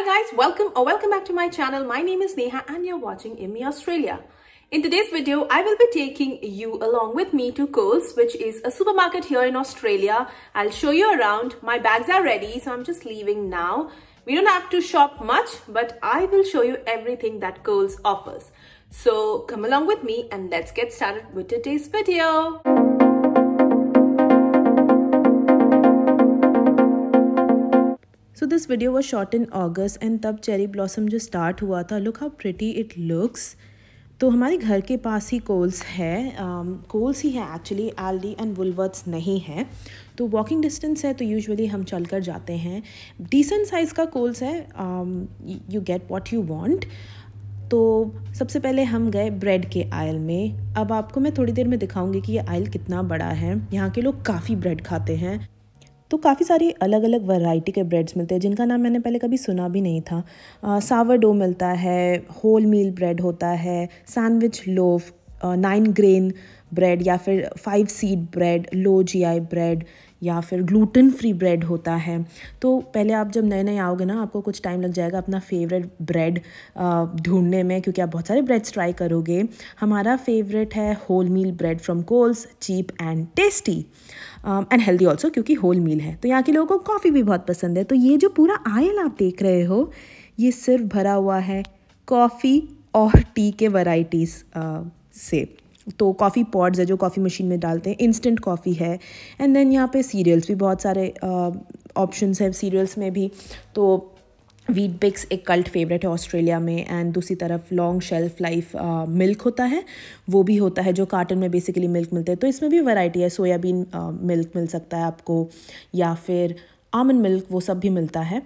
Hi guys, welcome or welcome back to my channel. My name is Neha and you're watching IMI Australia. In today's video, I will be taking you along with me to Coles, which is a supermarket here in Australia. I'll show you around. My bags are ready, so I'm just leaving now. We don't have to shop much, but I will show you everything that Coles offers. So come along with me and let's get started with today's video. So this video was shot in August and तब cherry blossom जो start हुआ था look how pretty it looks तो हमारे घर के पास ही कोल्स है कोल्स um, ही है एक्चुअली डी एंड वुलवर्ट्स नहीं तो है तो वॉकिंग डिस्टेंस है तो यूजुअली हम चल कर जाते हैं डिसेंट साइज़ का कोल्स है you get what you want तो सबसे पहले हम गए ब्रेड के आयल में अब आपको मैं थोड़ी देर में दिखाऊंगी कि ये आयल कितना बड़ा है यहाँ के लोग काफ़ी ब्रेड खाते हैं तो काफ़ी सारी अलग अलग वैरायटी के ब्रेड्स मिलते हैं जिनका नाम मैंने पहले कभी सुना भी नहीं था सावर डो मिलता है होल मील ब्रेड होता है sandwich loaf nine grain bread या फिर five seed bread low GI bread या फिर ग्लूटन फ्री ब्रेड होता है तो पहले आप जब नए नए आओगे ना आपको कुछ टाइम लग जाएगा अपना फेवरेट ब्रेड ढूंढने में क्योंकि आप बहुत सारे ब्रेड्स ट्राई करोगे हमारा फेवरेट है whole meal bread from Coles cheap and tasty and healthy also क्योंकि होल मील है तो यहाँ के लोगों को कॉफ़ी भी बहुत पसंद है तो ये जो पूरा आयल आप देख रहे हो ये सिर्फ भरा हुआ है कॉफ़ी और टी के वाइटीज़ से तो कॉफ़ी पॉट्स है जो कॉफ़ी मशीन में डालते हैं इंस्टेंट कॉफ़ी है एंड देन यहाँ पे सीरियल्स भी बहुत सारे ऑप्शन uh, हैं सीरियल्स में भी तो वीट बिक्स एक कल्ट फेवरेट है ऑस्ट्रेलिया में एंड दूसरी तरफ लॉन्ग शेल्फ लाइफ मिल्क होता है वो भी होता है जो कार्टन में बेसिकली मिल्क मिलते हैं तो इसमें भी वैरायटी है सोयाबीन मिल्क uh, मिल सकता है आपको या फिर आमन मिल्क वो सब भी मिलता है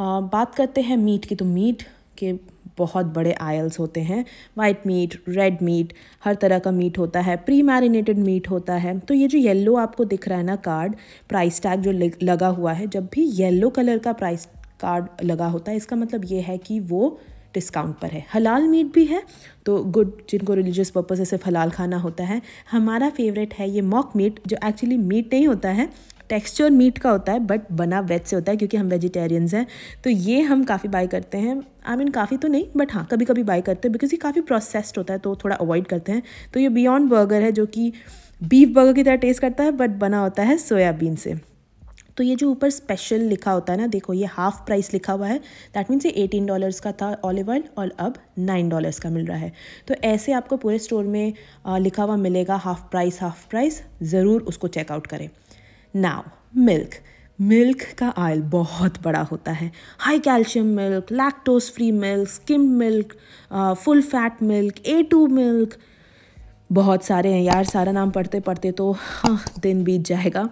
आ, uh, बात करते हैं मीट की तो मीट के बहुत बड़े आयल्स होते हैं वाइट मीट रेड मीट हर तरह का मीट होता है प्री मैरिनेटेड मीट होता है तो ये जो येलो आपको दिख रहा है ना कार्ड प्राइस टैग जो लगा हुआ है जब भी येलो कलर का प्राइस कार्ड लगा होता है इसका मतलब ये है कि वो डिस्काउंट पर है हलाल मीट भी है तो गुड जिनको रिलीजियस पर्पज से सिर्फ हलाल खाना होता है हमारा फेवरेट है ये मॉक मीट जो एक्चुअली मीट नहीं होता है टेक्सचर मीट का होता है बट बना वेज से होता है क्योंकि हम वेजिटेरियंस हैं तो ये हम काफ़ी बाय करते हैं आई I मीन mean, काफ़ी तो नहीं बट हाँ कभी कभी बाय करते हैं बिकॉज ये काफ़ी प्रोसेस्ड होता है तो थोड़ा अवॉइड करते हैं तो ये बियॉन्ड बर्गर है जो कि बीफ बर्गर की तरह टेस्ट करता है बट बना होता है सोयाबीन से तो ये जो ऊपर स्पेशल लिखा होता है ना देखो ये हाफ प्राइस लिखा हुआ है दैट मीन्स ये एटीन डॉलर्स का था ऑलिव ऑयल और अब नाइन डॉलर्स का मिल रहा है तो ऐसे आपको पूरे स्टोर में लिखा हुआ मिलेगा हाफ प्राइस हाफ प्राइस ज़रूर उसको चेकआउट करें नाउ मिल्क मिल्क का आयल बहुत बड़ा होता है high calcium milk lactose free milk skim milk full fat milk A two milk बहुत सारे हैं यार सारा नाम पढ़ते पढ़ते तो हाँ दिन बीत जाएगा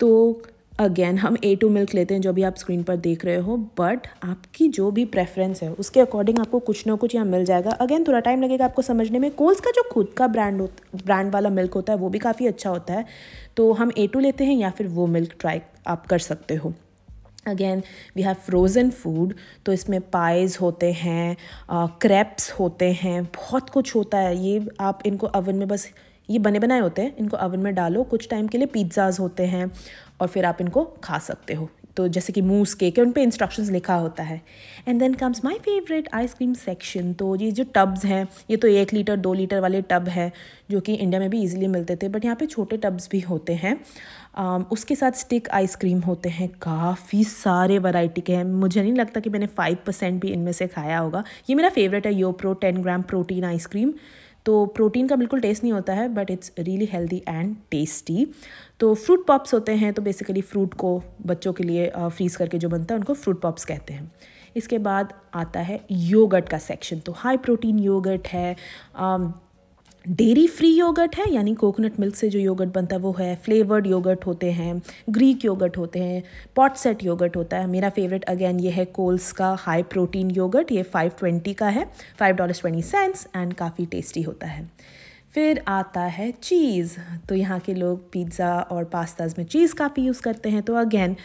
तो अगेन हम ए टू मिल्क लेते हैं जो भी आप स्क्रीन पर देख रहे हो बट आपकी जो भी प्रेफरेंस है उसके अकॉर्डिंग आपको कुछ ना कुछ यहाँ मिल जाएगा अगेन थोड़ा टाइम लगेगा आपको समझने में कोल्स का जो खुद का ब्रांड ब्रांड वाला मिल्क होता है वो भी काफ़ी अच्छा होता है तो हम ए टू लेते हैं या फिर वो मिल्क ट्राई आप कर सकते हो again we have frozen food तो इसमें पाइज होते हैं क्रेप्स होते हैं बहुत कुछ होता है ये आप इनको अवन में बस ये बने बनाए होते हैं इनको अवन में डालो कुछ टाइम के लिए पिज्ज़ाज होते हैं और फिर आप इनको खा सकते हो तो जैसे कि मूस केक है उन पर इंस्ट्रक्शन लिखा होता है and then comes my favourite ice cream section तो ये जो टब्स हैं ये तो एक लीटर दो लीटर वाले टब हैं जो कि इंडिया में भी इजीली मिलते थे बट यहाँ पे छोटे टब्स भी होते हैं um, उसके साथ स्टिक आइसक्रीम होते हैं काफ़ी सारे वैरायटी के हैं मुझे नहीं लगता कि मैंने फाइव परसेंट भी इनमें से खाया होगा ये मेरा फेवरेट है YoPro ten gram protein ice cream तो प्रोटीन का बिल्कुल टेस्ट नहीं होता है but it's really healthy and tasty तो फ्रूट पॉप्स होते हैं तो बेसिकली फ्रूट को बच्चों के लिए फ्रीज़ करके जो बनता है उनको फ्रूट पॉप्स कहते हैं इसके बाद आता है योगर्ट का सेक्शन तो हाई प्रोटीन योगर्ट है डेरी फ्री योगर्ट है यानी कोकोनट मिल्क से जो योगर्ट बनता है वो है फ्लेवर्ड योगर्ट होते हैं ग्रीक योगर्ट होते हैं पॉट सेट योगर्ट होता है मेरा फेवरेट अगेन ये है कोल्स का हाई प्रोटीन योगर्ट ये फाइव ट्वेंटी का है five dollar twenty cents and काफ़ी टेस्टी होता है फिर आता है चीज़ तो यहाँ के लोग पिज़्ज़ा और पास्ताज में चीज़ काफ़ी यूज़ करते हैं तो अगेन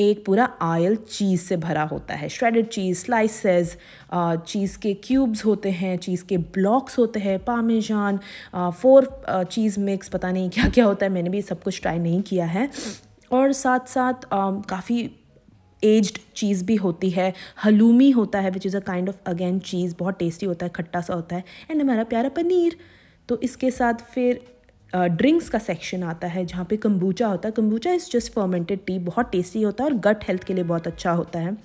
एक पूरा आयल चीज़ से भरा होता है श्रेडेड चीज़ स्लाइसेस चीज़ के क्यूब्स होते हैं चीज़ के ब्लॉक्स होते हैं पामेजान फोर चीज़ मिक्स पता नहीं क्या क्या होता है मैंने भी सब कुछ ट्राई नहीं किया है और साथ साथ काफ़ी एज्ड चीज़ भी होती है हलूमी होता है which is a kind of again cheese बहुत टेस्टी होता है खट्टा सा होता है एंड हमारा प्यारा पनीर तो इसके साथ फिर ड्रिंक्स का सेक्शन आता है जहाँ पे कम्बूचा होता है kombucha is just fermented tea बहुत टेस्टी होता है और गट हेल्थ के लिए बहुत अच्छा होता है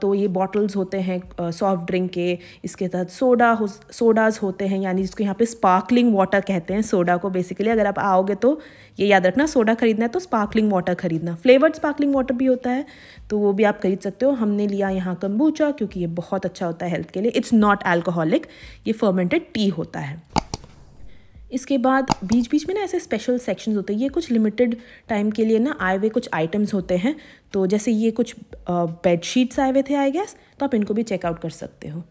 तो ये बॉटल्स होते हैं सॉफ्ट ड्रिंक के इसके तहत सोडा हो सोडाज होते हैं यानी जिसको यहाँ पे स्पार्कलिंग वाटर कहते हैं सोडा को बेसिकली अगर आप आओगे तो ये याद रखना सोडा खरीदना है तो स्पार्कलिंग वाटर खरीदना फ्लेवर्ड स्पार्कलिंग वाटर भी होता है तो वो भी आप खरीद सकते हो हमने लिया यहाँ कम्बूचा क्योंकि ये बहुत अच्छा होता है हेल्थ के लिए इट्स नॉट एल्कोहलिक ये फर्मेंटेड टी होता है इसके बाद बीच बीच में ना ऐसे स्पेशल सेक्शंस होते हैं ये कुछ लिमिटेड टाइम के लिए ना आए हुए कुछ आइटम्स होते हैं तो जैसे ये कुछ बेड शीट्स आए हुए थे आई गैस तो आप इनको भी चेकआउट कर सकते हो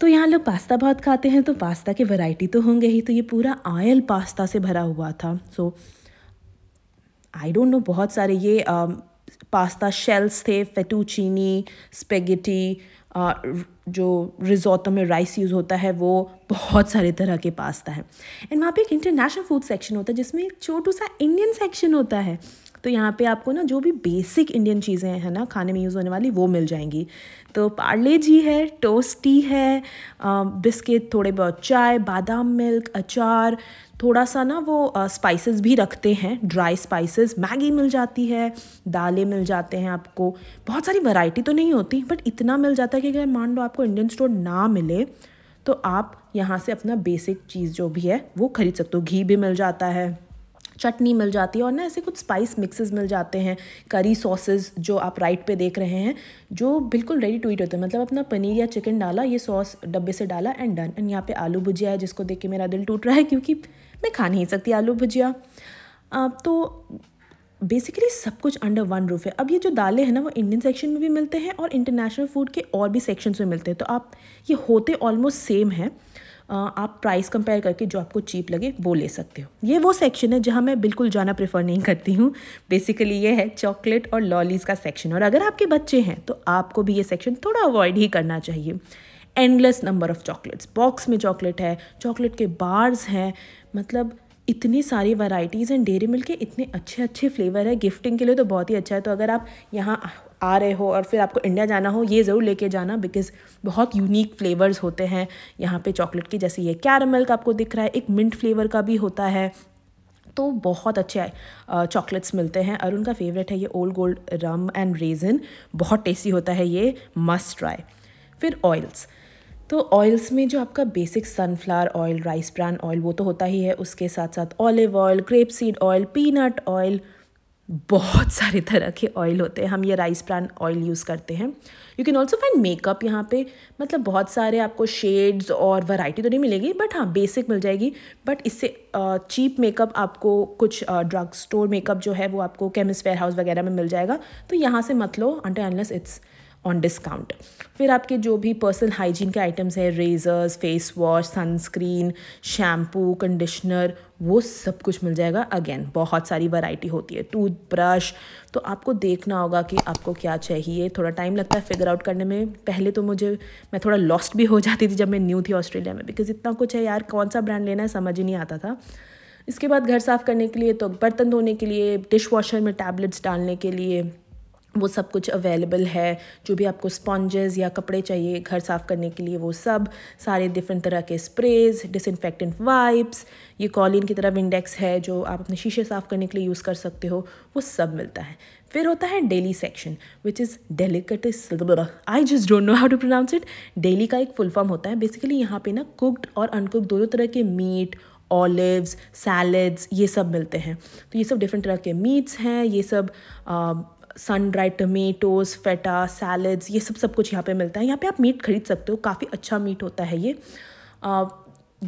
तो यहाँ लोग पास्ता बहुत खाते हैं तो पास्ता के वैरायटी तो होंगे ही तो ये पूरा आयल पास्ता से भरा हुआ था सो आई डोंट नो बहुत सारे ये आ, पास्ता शेल्स थे फेटूचीनी स्पेगेटी जो रिजोटो में राइस यूज़ होता है वो बहुत सारे तरह के पास्ता है एंड वहाँ पे एक इंटरनेशनल फूड सेक्शन होता है जिसमें एक छोटू सा इंडियन सेक्शन होता है तो यहाँ पे आपको ना जो भी बेसिक इंडियन चीज़ें हैं ना खाने में यूज़ होने वाली वो मिल जाएंगी तो पार्ले जी है टोस्टी है बिस्किट थोड़े बहुत चाय बादाम मिल्क अचार थोड़ा सा ना वो स्पाइसेस भी रखते हैं ड्राई स्पाइसेस मैगी मिल जाती है दालें मिल जाते हैं आपको बहुत सारी वैरायटी तो नहीं होती बट इतना मिल जाता है कि अगर मान लो आपको इंडियन स्टोर ना मिले तो आप यहाँ से अपना बेसिक चीज़ जो भी है वो खरीद सकते हो घी भी मिल जाता है चटनी मिल जाती है और ना ऐसे कुछ स्पाइस मिक्सेस मिल जाते हैं करी सॉसेज जो आप राइट पे देख रहे हैं जो बिल्कुल रेडी टू ईट होते हैं मतलब अपना पनीर या चिकन डाला ये सॉस डब्बे से डाला एंड डन एंड यहाँ पे आलू भुजिया है जिसको देख के मेरा दिल टूट रहा है क्योंकि मैं खा नहीं सकती आलू भुजिया तो बेसिकली सब कुछ अंडर वन रूफ है अब ये जो दालें हैं ना वो इंडियन सेक्शन में भी मिलते हैं और इंटरनेशनल फूड के और भी सेक्शंस में मिलते हैं तो आप ये होते ऑलमोस्ट सेम है आप प्राइस कंपेयर करके जो आपको चीप लगे वो ले सकते हो ये वो सेक्शन है जहाँ मैं बिल्कुल जाना प्रेफर नहीं करती हूँ बेसिकली ये है चॉकलेट और लॉलीज़ का सेक्शन और अगर आपके बच्चे हैं तो आपको भी ये सेक्शन थोड़ा अवॉइड ही करना चाहिए endless number of chocolates box में चॉकलेट है चॉकलेट के बार्स हैं मतलब इतनी सारी वैरायटीज़ हैं डेयरी मिल्क के इतने अच्छे अच्छे फ्लेवर है गिफ्टिंग के लिए तो बहुत ही अच्छा है तो अगर आप यहाँ आ रहे हो और फिर आपको इंडिया जाना हो ये ज़रूर लेके जाना बिकॉज बहुत यूनिक फ्लेवर्स होते हैं यहाँ पे चॉकलेट के जैसे ये कैरमल का आपको दिख रहा है एक मिंट फ्लेवर का भी होता है तो बहुत अच्छे चॉकलेट्स मिलते हैं और उनका फेवरेट है ये Old Gold rum and raisin बहुत टेस्टी होता है ये मस्ट ट्राई फिर ऑयल्स तो ऑयल्स में जो आपका basic sunflower oil rice bran oil वो तो होता ही है उसके साथ साथ olive oil grape seed oil peanut oil बहुत सारे तरह के ऑयल होते हैं हम ये राइस ब्रांड ऑयल यूज़ करते हैं you can also find makeup यहाँ पे मतलब बहुत सारे आपको शेड्स और वैरायटी तो नहीं मिलेगी बट हाँ बेसिक मिल जाएगी बट इससे चीप मेकअप आपको कुछ ड्रग स्टोर मेकअप जो है वो आपको केमिस्ट वेयर हाउस वगैरह में मिल जाएगा तो यहाँ से मत लो अंटे एनलेस इट्स ऑन डिस्काउंट फिर आपके जो भी पर्सनल हाइजीन के आइटम्स हैं razors face wash sunscreen shampoo conditioner वो सब कुछ मिल जाएगा अगेन बहुत सारी वैरायटी होती है टूथब्रश तो आपको देखना होगा कि आपको क्या चाहिए थोड़ा टाइम लगता है फिगर आउट करने में पहले तो मुझे मैं थोड़ा लॉस्ट भी हो जाती थी जब मैं न्यू थी ऑस्ट्रेलिया में बिकॉज इतना कुछ है यार कौन सा ब्रांड लेना है समझ ही नहीं आता था इसके बाद घर साफ़ करने के लिए तो बर्तन धोने के लिए डिश वॉशर में टैबलेट्स डालने के लिए वो सब कुछ अवेलेबल है जो भी आपको स्पॉन्जेस या कपड़े चाहिए घर साफ़ करने के लिए वो सब सारे डिफरेंट तरह के स्प्रेज डिसइनफेक्टेंट वाइप्स ये कॉलिन की तरफ इंडेक्स है जो आप अपने शीशे साफ़ करने के लिए यूज़ कर सकते हो वो सब मिलता है फिर होता है deli section which is delicatessen I just don't know how to pronounce it deli का एक फुल फॉर्म होता है बेसिकली यहाँ पे ना कुकड और अनकुकड दोनों तरह के मीट ऑलिवस सैलड्स ये सब मिलते हैं तो ये सब डिफरेंट तरह के मीट्स हैं ये सब sun dried tomatoes feta salads ये सब सब कुछ यहाँ पे मिलता है यहाँ पे आप मीट खरीद सकते हो काफ़ी अच्छा मीट होता है ये आ,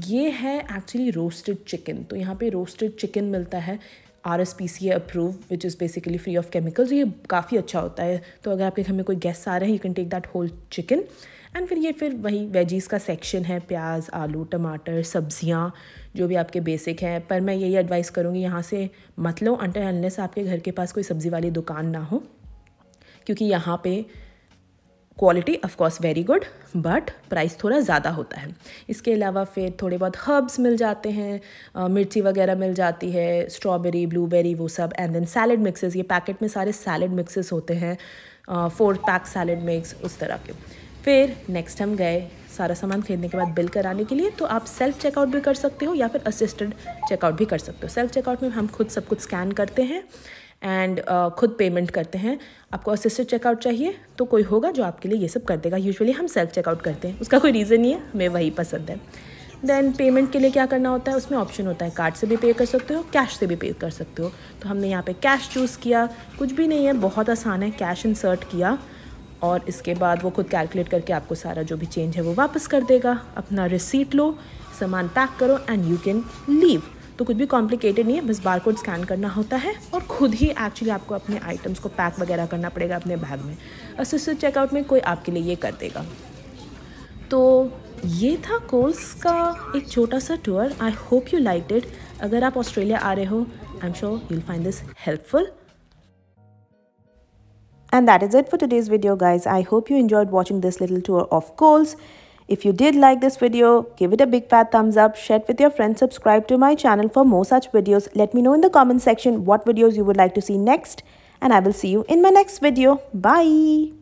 ये है एक्चुअली रोस्टेड चिकन तो यहाँ पे रोस्टेड चिकन मिलता है R S P C approve which is basically free of chemicals ये काफ़ी अच्छा होता है तो अगर आपके घर में कोई गेस्ट आ रहे हैं you can take that whole chicken and फिर ये फिर वही वेजीज़ का सेक्शन है प्याज आलू टमाटर सब्जियाँ जो भी आपके बेसिक हैं पर मैं यही एडवाइस करूँगी यहाँ से मत लो अंटर अनलेस आपके घर के पास कोई सब्ज़ी वाली दुकान ना हो क्योंकि यहाँ पे quality of course very good but price थोड़ा ज़्यादा होता है इसके अलावा फिर थोड़े बहुत हर्ब्स मिल जाते हैं आ, मिर्ची वगैरह मिल जाती है स्ट्रॉबेरी ब्लूबेरी वो सब एंड देन सैलड मिक्सेस ये पैकेट में सारे सैलड मिक्सेस होते हैं फोर पैक सैलड मिक्स उस तरह के फिर नेक्स्ट हम गए सारा सामान खरीदने के बाद बिल कराने के लिए तो आप सेल्फ चेकआउट भी कर सकते हो या फिर असिस्टेंट चेकआउट भी कर सकते हो सेल्फ चेकआउट में हम खुद सब कुछ स्कैन करते हैं एंड uh, खुद पेमेंट करते हैं आपको असिस्टेड चेकआउट चाहिए तो कोई होगा जो आपके लिए ये सब कर देगा यूजुअली हम सेल्फ चेकआउट करते हैं उसका कोई रीज़न नहीं है हमें वही पसंद है देन पेमेंट के लिए क्या करना होता है उसमें ऑप्शन होता है कार्ड से भी पे कर सकते हो कैश से भी पे कर सकते हो तो हमने यहाँ पे कैश चूज़ किया कुछ भी नहीं है बहुत आसान है कैश इंसर्ट किया और इसके बाद वो खुद कैलकुलेट करके आपको सारा जो भी चेंज है वो वापस कर देगा अपना रिसीट लो सामान पैक करो एंड यू कैन लीव तो कुछ भी कॉम्प्लिकेटेड नहीं है बस बार कोड स्कैन करना होता है और खुद ही एक्चुअली आपको अपने आइटम्स को पैक वगैरह करना पड़ेगा अपने बैग में असिस्टेड चेकआउट में कोई आपके लिए ये कर देगा तो ये था कोर्स का एक छोटा सा tour I hope you like it अगर आप ऑस्ट्रेलिया आ रहे हो I am sure you'll find this helpful And that is it for today's video guys. I hope you enjoyed watching this little tour of Kohls. If you did like this video, give it a big fat thumbs up, share it with your friends, subscribe to my channel for more such videos. Let me know in the comment section what videos you would like to see next and I will see you in my next video. Bye!